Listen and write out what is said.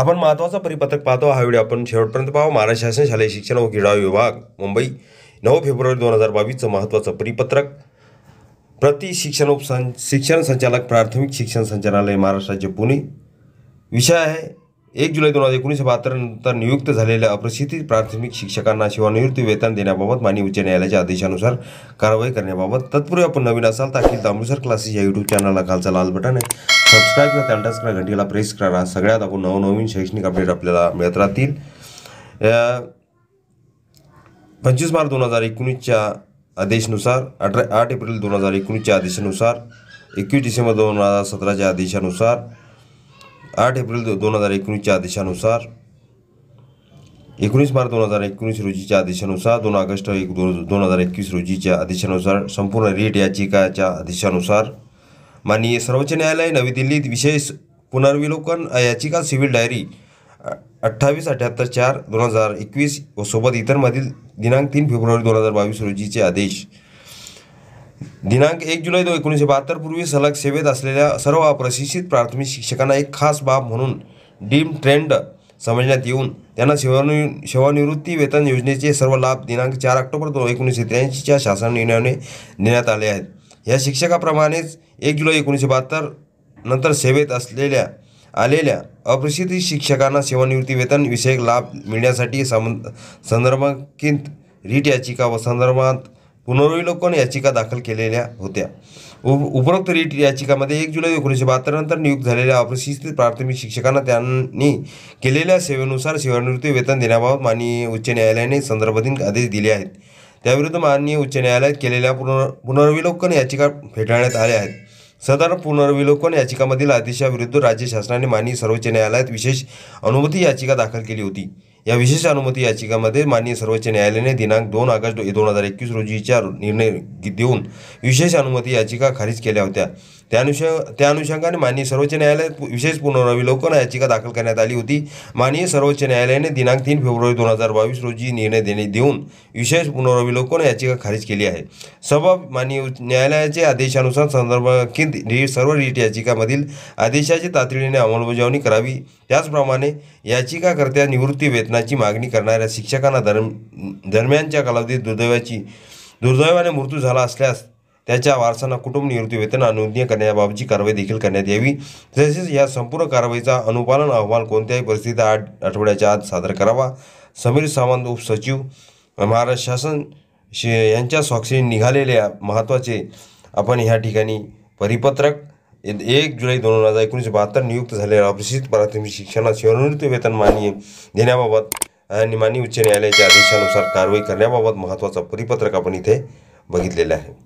आपण महत्वाचा परिपत्रक पाहतो हा व्हिडिओ आपण शेवटपर्यंत पाहू महाराष्ट्र शासन शालेय शिक्षण व क्रीडा विभाग मुंबई नऊ फेब्रुवारी दोन हजार बावीसचं महत्त्वाचं परिपत्रक प्रति शिक्षण उपसं शिक्षण संचालक प्राथमिक शिक्षण संचालनालय महाराष्ट्र पुणे विषय आहे एक जुलै दोन हजार बहात्तर नंतर नियुक्त झालेल्या अप्रशिक्षित प्राथमिक शिक्षकांना शिवानिवृत्ती वेतन देण्याबाबत माननीय उच्च न्यायालयाच्या आदेशानुसार कारवाई करण्याबाबत तत्पूर्वी आपण नवीन असाल तर अखिल क्लासेस या यूट्यूब चॅनलला खालचा लाल बटन आहे सबस्क्राईब करा त्यानंतरच करा घंटीला प्रेस करा सगळ्यात आपण नवनवीन शैक्षणिक अपडेट आपल्याला मिळत राहतील पंचवीस मार्च दोन हजार एकोणीसच्या आदेशानुसार अठरा आठ एप्रिल दोन हजार एकोणीसच्या आदेशानुसार एकवीस डिसेंबर दोन हजार सतराच्या आदेशानुसार आठ एप्रिल दोन हजार एकोणीसच्या आदेशानुसार एकोणीस मार्च दोन हजार एकोणीस रोजीच्या आदेशानुसार दोन ऑगस्ट एक दोन दोन हजार एकवीस रोजीच्या आदेशानुसार संपूर्ण रेट याचिकाच्या आदेशानुसार माननीय सर्वोच्च न्यायालय नवी दिल्लीत विशेष पुनर्विलोकन याचिका सिव्हिल डायरी अठ्ठावीस अठ्ठ्याहत्तर चार दोन हजार एकवीस व सोबत इतरमधील दिनांक तीन फेब्रुवारी दोन हजार बावीस रोजीचे आदेश दिनांक एक जुलै दोन एकोणीसशे बहात्तर पूर्वी सलग सेवेत असलेल्या सर्व अप्रशिक्षित प्राथमिक शिक्षकांना एक खास बाब म्हणून डीम ट्रेंड समजण्यात येऊन त्यांना सेवानि सेवानिवृत्ती वेतन योजनेचे सर्व लाभ दिनांक चार ऑक्टोबर दोन एकोणीसशे त्र्याऐंशीच्या शासन निर्णयाने देण्यात आले आहेत या शिक्षकाप्रमाणेच एक जुलै एकोणीसशे बहात्तर नंतर सेवेत असलेल्या आलेल्या अप्रशिक्षित शिक्षकांना सेवानिवृत्ती वेतन विषयक लाभ मिळण्यासाठी सम संदर्भांकित रीट याचिका व संदर्भात पुनर्विलोकन याचिका दाखल केलेल्या होत्या उप उपरोक्त रीट याचिकामध्ये एक जुलै एकोणीसशे नंतर नियुक्त झालेल्या अप्रशिक्षित प्राथमिक शिक्षकांना त्यांनी केलेल्या सेवेनुसार सेवानिवृत्ती वेतन देण्याबाबत माननीय उच्च न्यायालयाने संदर्भातील आदेश दिले आहेत त्याविरुद्ध माननीय उच्च न्यायालयात केलेल्या पुनर् पुनर्विलोकन याचिका फेटाळण्यात आल्या आहेत सदर पुनर्विलोकन याचिकामधील आदेशाविरुद्ध राज्य शासनाने माननीय सर्वोच्च न्यायालयात विशेष अनुमती याचिका दाखल केली होती या विशेष अनुमती याचिकामध्ये माननीय सर्वोच्च न्यायालयाने दिनांक दोन ऑगस्ट दोन हजार एकवीस रोजीच्या निर्णय देऊन विशेष अनुमती याचिका खारिज केल्या होत्या त्या त्या अनुषंगाने माननीय सर्वोच्च न्यायालयात विशेष पुनरावलोकन याचिका दाखल करण्यात आली होती माननीय सर्वोच्च न्यायालयाने दिनांक तीन फेब्रुवारी दोन हजार बावीस रोजी निर्णय देणे देऊन विशेष पुनरावलोकन याचिका खारिज केली आहे सभा माननीय न्यायालयाचे आदेशानुसार संदर्भात सर्व रीट याचिकामधील आदेशाची तातडीने अंमलबजावणी करावी त्याचप्रमाणे याचिकाकर्त्या निवृत्ती वेतनाची मागणी करणाऱ्या शिक्षकांना दरम दरम्यानच्या कालावधीत दुर्दैवाची दुर्दैवाने मृत्यू झाला असल्यास त्याच्या वारसांना कुटुंब निवृत्ती वेतन नोंदणी करण्याबाबतची कारवाई देखील करण्यात यावी तसेच या संपूर्ण कारवाईचा अनुपालन अहवाल कोणत्याही परिस्थितीत आठ आठवड्याच्या आत सादर करावा समीर सावंत उपसचिव महाराष्ट्र शासन शे यांच्या स्वाक्षरी निघालेल्या महत्त्वाचे आपण ह्या ठिकाणी परिपत्रक एक जुलै दोन हजार एकोणीसशे बहात्तर नियुक्त झालेल्या अप्रशिक्षित प्राथमिक शिक्षणात सेवानिवृत्ती वेतन मान्य देण्याबाबत आणि माननीय उच्च न्यायालयाच्या आदेशानुसार कारवाई करण्याबाबत महत्त्वाचा परिपत्रक आपण इथे बघितलेलं आहे